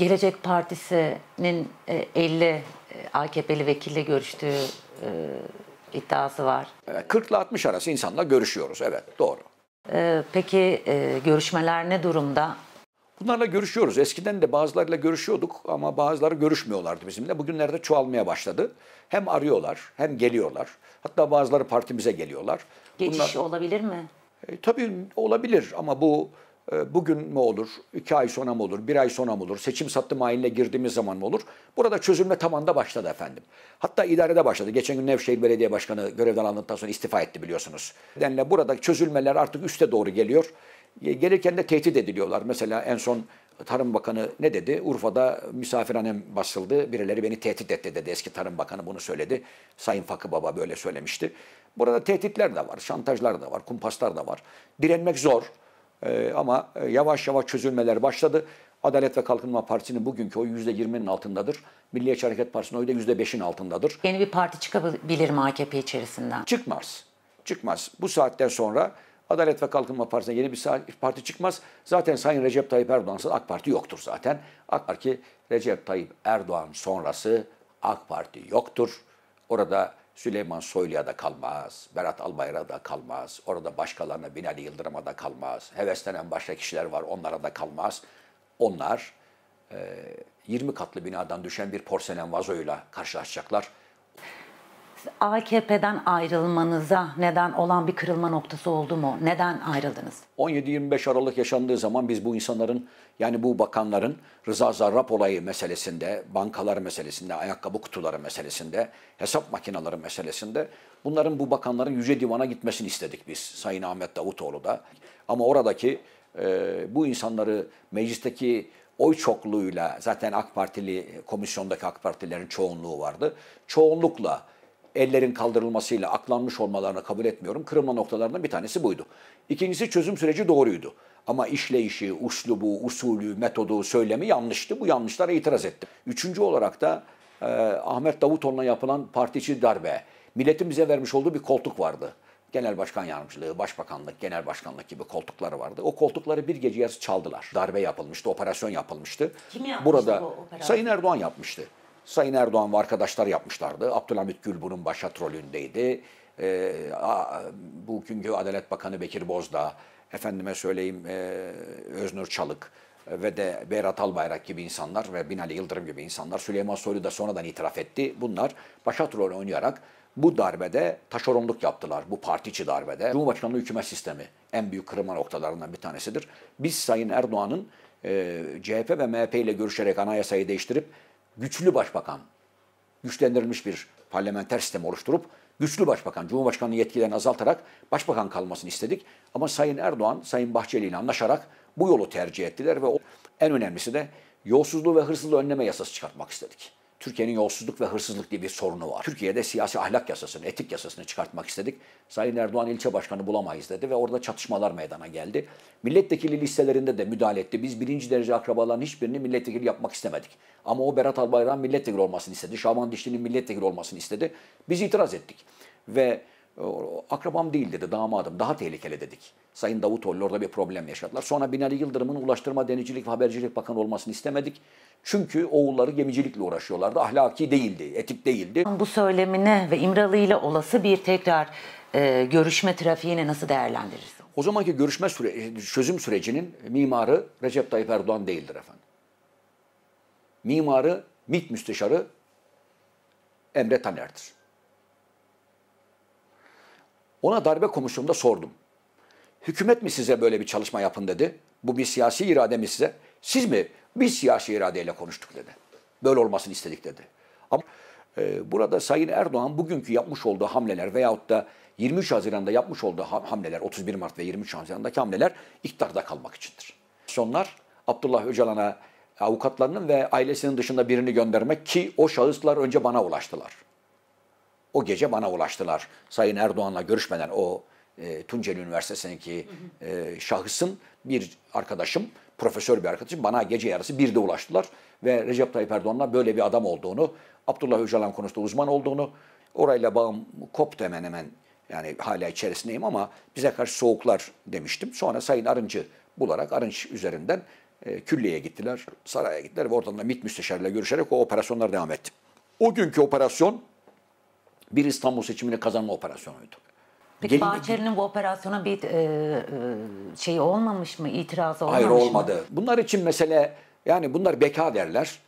Gelecek Partisi'nin 50 e, e, AKP'li vekille görüştüğü e, iddiası var. 40 ile 60 arası insanla görüşüyoruz. Evet, doğru. peki görüşmeler ne durumda? Bunlarla görüşüyoruz. Eskiden de bazılarıyla görüşüyorduk ama bazıları görüşmüyorlardı bizimle. Bugünlerde çoğalmaya başladı. Hem arıyorlar hem geliyorlar. Hatta bazıları partimize geliyorlar. Geçiş Bunlar... olabilir mi? E, tabii olabilir ama bu ee, bugün mü olur, iki ay sonra mı olur, bir ay sonra mı olur, seçim sattım haline girdiğimiz zaman mı olur? Burada çözülme tam anda başladı efendim. Hatta idarede başladı. Geçen gün Nevşehir Belediye Başkanı görevden alındıktan sonra istifa etti biliyorsunuz. Nedenle burada çözülmeler artık üste doğru geliyor. Gelirken de tehdit ediliyorlar. Mesela en son Tarım Bakanı ne dedi? Urfa'da misafirhanem basıldı. Birileri beni tehdit etti dedi. Eski Tarım Bakanı bunu söyledi. Sayın Fakı Baba böyle söylemişti. Burada tehditler de var, şantajlar da var, kumpaslar da var. Direnmek zor. Ee, ama e, yavaş yavaş çözülmeler başladı. Adalet ve Kalkınma Partisi'nin bugünkü oyu %20'nin altındadır. Milliyetçi Hareket Partisi'nin oyu da %5'in altındadır. Yeni bir parti çıkabilir mi AKP içerisinden? Çıkmaz. Çıkmaz. Bu saatten sonra Adalet ve Kalkınma Partisi'ne yeni bir parti çıkmaz. Zaten Sayın Recep Tayyip Erdoğan'sız AK Parti yoktur zaten. AK Parti Recep Tayyip Erdoğan sonrası AK Parti yoktur. Orada Süleyman Soylu'ya da kalmaz, Berat Albayrak'a da kalmaz, orada başkalarına Binali Yıldırım'a da kalmaz, heveslenen başka kişiler var onlara da kalmaz. Onlar 20 katlı binadan düşen bir porselen vazoyla karşılaşacaklar. AKP'den ayrılmanıza neden olan bir kırılma noktası oldu mu? Neden ayrıldınız? 17-25 Aralık yaşandığı zaman biz bu insanların yani bu bakanların Rıza Zarrab olayı meselesinde, bankalar meselesinde, ayakkabı kutuları meselesinde, hesap makineleri meselesinde bunların bu bakanların Yüce Divan'a gitmesini istedik biz Sayın Ahmet Davutoğlu da. Ama oradaki e, bu insanları meclisteki oy çokluğuyla zaten AK Partili komisyondaki AK Partilerin çoğunluğu vardı. Çoğunlukla ellerin kaldırılmasıyla aklanmış olmalarını kabul etmiyorum. Kırılma noktalarından bir tanesi buydu. İkincisi çözüm süreci doğruydu. Ama işleyişi, uslubu, usulü, metodu, söylemi yanlıştı. Bu yanlışlara itiraz etti. Üçüncü olarak da e, Ahmet Davutoğlu'na yapılan partici darbe, milletin bize vermiş olduğu bir koltuk vardı. Genel Başkan Yardımcılığı, Başbakanlık, Genel Başkanlık gibi koltukları vardı. O koltukları bir gece yarısı çaldılar. Darbe yapılmıştı, operasyon yapılmıştı. Kim yapmıştı Burada bu operasyon? Sayın Erdoğan yapmıştı. Sayın Erdoğan ve arkadaşlar yapmışlardı. Abdülhamit Gül bunun başatrolündeydi. E, ee, a, bugünkü Adalet Bakanı Bekir Bozdağ, efendime söyleyeyim e, Öznur Çalık ve de Berat Albayrak gibi insanlar ve Binali Yıldırım gibi insanlar Süleyman Soylu da sonradan itiraf etti. Bunlar başatrol oynayarak bu darbede taşeronluk yaptılar. Bu partiçi darbede. Cumhurbaşkanlığı hükümet sistemi en büyük kırılma noktalarından bir tanesidir. Biz Sayın Erdoğan'ın e, CHP ve MHP ile görüşerek anayasayı değiştirip güçlü başbakan, güçlendirilmiş bir parlamenter sistem oluşturup güçlü başbakan, Cumhurbaşkanı'nın yetkilerini azaltarak başbakan kalmasını istedik. Ama Sayın Erdoğan, Sayın Bahçeli ile anlaşarak bu yolu tercih ettiler ve en önemlisi de yolsuzluğu ve hırsızlığı önleme yasası çıkartmak istedik. Türkiye'nin yolsuzluk ve hırsızlık diye bir sorunu var. Türkiye'de siyasi ahlak yasasını, etik yasasını çıkartmak istedik. Sayın Erdoğan ilçe başkanı bulamayız dedi ve orada çatışmalar meydana geldi. Milletvekili listelerinde de müdahale etti. Biz birinci derece akrabaların hiçbirini milletvekili yapmak istemedik. Ama o Berat Albayrak'ın milletvekili olmasını istedi. Şaban Dişli'nin milletvekili olmasını istedi. Biz itiraz ettik. Ve e, akrabam değil dedi, damadım. Daha tehlikeli dedik. Sayın Davutoğlu orada bir problem yaşadılar. Sonra Binali Yıldırım'ın Ulaştırma, Denizcilik ve Habercilik Bakanı olmasını istemedik. Çünkü oğulları gemicilikle uğraşıyorlardı. Ahlaki değildi, etik değildi. Bu söylemine ve İmralı ile olası bir tekrar e, görüşme trafiğini nasıl değerlendiririz? O zamanki görüşme süre, çözüm sürecinin mimarı Recep Tayyip Erdoğan değildir efendim. Mimarı MİT Müsteşarı Emre Taner'dir. Ona darbe komisyonunda sordum. Hükümet mi size böyle bir çalışma yapın dedi? Bu bir siyasi irade mi size? Siz mi? Biz siyasi iradeyle konuştuk dedi. Böyle olmasını istedik dedi. Ama e, burada Sayın Erdoğan bugünkü yapmış olduğu hamleler veyahut da 23 Haziran'da yapmış olduğu hamleler, 31 Mart ve 23 Haziran'daki hamleler iktidarda kalmak içindir. Sonlar Abdullah Öcalan'a avukatlarının ve ailesinin dışında birini göndermek ki o şahıslar önce bana ulaştılar. O gece bana ulaştılar. Sayın Erdoğan'la görüşmeden o e, Tunceli Üniversitesi'ndeki e, şahısım, bir arkadaşım, profesör bir arkadaşım bana gece yarısı bir de ulaştılar. Ve Recep Tayyip Erdoğan'la böyle bir adam olduğunu, Abdullah Öcalan konusunda uzman olduğunu, orayla bağım koptu hemen hemen. Yani hala içerisindeyim ama bize karşı soğuklar demiştim. Sonra Sayın Arıncı bularak Arınç üzerinden e, külliyeye gittiler, saraya gittiler ve oradan da MİT müsteşarıyla görüşerek o operasyonlar devam etti. O günkü operasyon bir İstanbul seçimini kazanma operasyonuydu. Peki Gelin, Bahçeli'nin bu operasyona bir e, e, şeyi olmamış mı? İtirazı olmamış Hayır olmadı. Bunlar için mesele yani bunlar beka derler.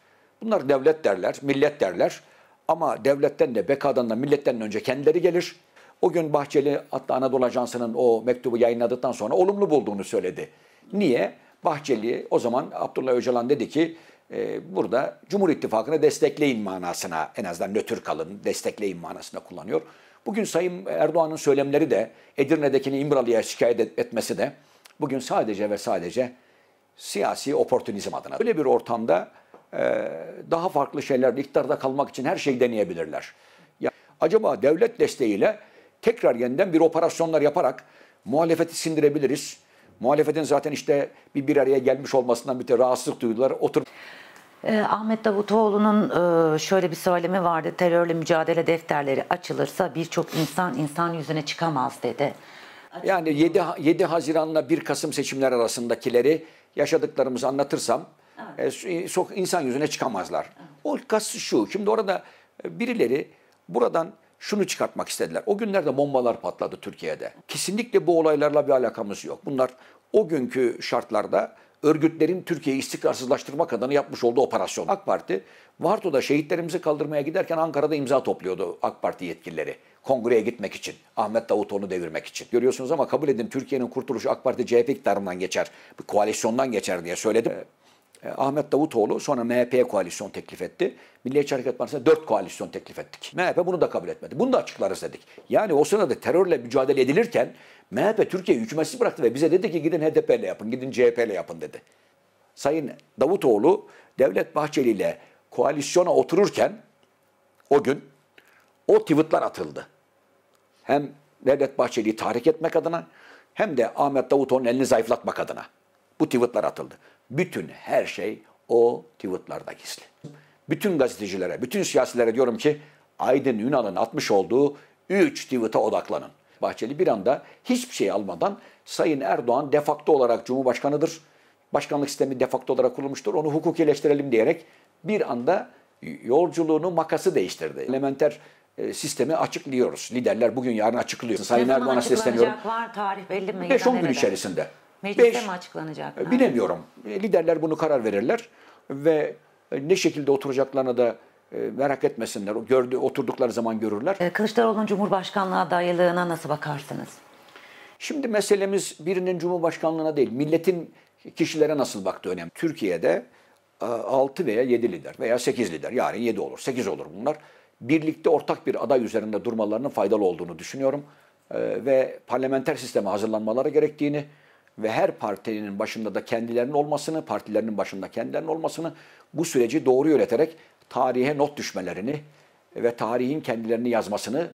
Bunlar devlet derler, millet derler. Ama devletten de bekadan da milletten de önce kendileri gelir. O gün Bahçeli hatta Anadolu Ajansı'nın o mektubu yayınladıktan sonra olumlu bulduğunu söyledi. Niye? Bahçeli o zaman Abdullah Öcalan dedi ki e, burada Cumhur İttifakı'nı destekleyin manasına en azından nötr kalın destekleyin manasına kullanıyor. Bugün Sayın Erdoğan'ın söylemleri de Edirne'dekini İmralı'ya şikayet etmesi de bugün sadece ve sadece siyasi oportunizm adına. Böyle bir ortamda e, daha farklı şeylerde iktidarda kalmak için her şeyi deneyebilirler. Ya, acaba devlet desteğiyle tekrar yeniden bir operasyonlar yaparak muhalefeti sindirebiliriz. Muhalefetin zaten işte bir bir araya gelmiş olmasından bir de rahatsızlık duydular. Otur. E, Ahmet Davutoğlu'nun e, şöyle bir söylemi vardı. Terörle mücadele defterleri açılırsa birçok insan insan yüzüne çıkamaz dedi. Yani 7, 7 Haziran'la 1 Kasım seçimler arasındakileri yaşadıklarımızı anlatırsam evet. e, insan yüzüne çıkamazlar. Evet. O kastı şu. Şimdi orada e, birileri buradan şunu çıkartmak istediler. O günlerde bombalar patladı Türkiye'de. Kesinlikle bu olaylarla bir alakamız yok. Bunlar o günkü şartlarda örgütlerin Türkiye'yi istikrarsızlaştırmak adına yapmış olduğu operasyon. AK Parti Varto'da şehitlerimizi kaldırmaya giderken Ankara'da imza topluyordu AK Parti yetkilileri. Kongreye gitmek için, Ahmet Davutoğlu'nu devirmek için. Görüyorsunuz ama kabul edin Türkiye'nin kurtuluşu AK Parti CHP iktidarından geçer, bir koalisyondan geçer diye söyledim. E, Ahmet Davutoğlu sonra MHP'ye koalisyon teklif etti. Milliyetçi Hareket Partisi'ne dört koalisyon teklif ettik. MHP bunu da kabul etmedi. Bunu da açıklarız dedik. Yani o sırada terörle mücadele edilirken MHP Türkiye'yi hükümetsiz bıraktı ve bize dedi ki gidin HDP ile yapın, gidin CHP ile yapın dedi. Sayın Davutoğlu Devlet Bahçeli ile koalisyona otururken o gün o tweetler atıldı. Hem Devlet Bahçeli'yi tahrik etmek adına hem de Ahmet Davutoğlu'nun elini zayıflatmak adına. Bu tweetler atıldı. Bütün her şey o tweetlarda gizli. Bütün gazetecilere, bütün siyasilere diyorum ki Aydın Yunan'ın atmış olduğu 3 tweet'e odaklanın. Bahçeli bir anda hiçbir şey almadan Sayın Erdoğan defakto olarak Cumhurbaşkanıdır. Başkanlık sistemi defakto olarak kurulmuştur. Onu eleştirelim diyerek bir anda yolculuğunu makası değiştirdi. Elementer e, sistemi açıklıyoruz. Liderler bugün yarın açıklıyor. Sayın Erdoğan'a sesleniyorum. Var, tarih belli mi? 5-10 gün içerisinde. Mecliste Beş, mi açıklanacak? E, bilemiyorum. E, liderler bunu karar verirler ve e, ne şekilde oturacaklarına da merak etmesinler. Gördü, oturdukları zaman görürler. Kılıçdaroğlu'nun Cumhurbaşkanlığı adaylığına nasıl bakarsınız? Şimdi meselemiz birinin Cumhurbaşkanlığına değil, milletin kişilere nasıl baktığı önemli. Türkiye'de 6 veya 7 lider veya 8 lider, yani 7 olur, 8 olur bunlar. Birlikte ortak bir aday üzerinde durmalarının faydalı olduğunu düşünüyorum. Ve parlamenter sisteme hazırlanmaları gerektiğini, ve her partinin başında da kendilerinin olmasını, partilerinin başında kendilerinin olmasını bu süreci doğru yöneterek tarihe not düşmelerini ve tarihin kendilerini yazmasını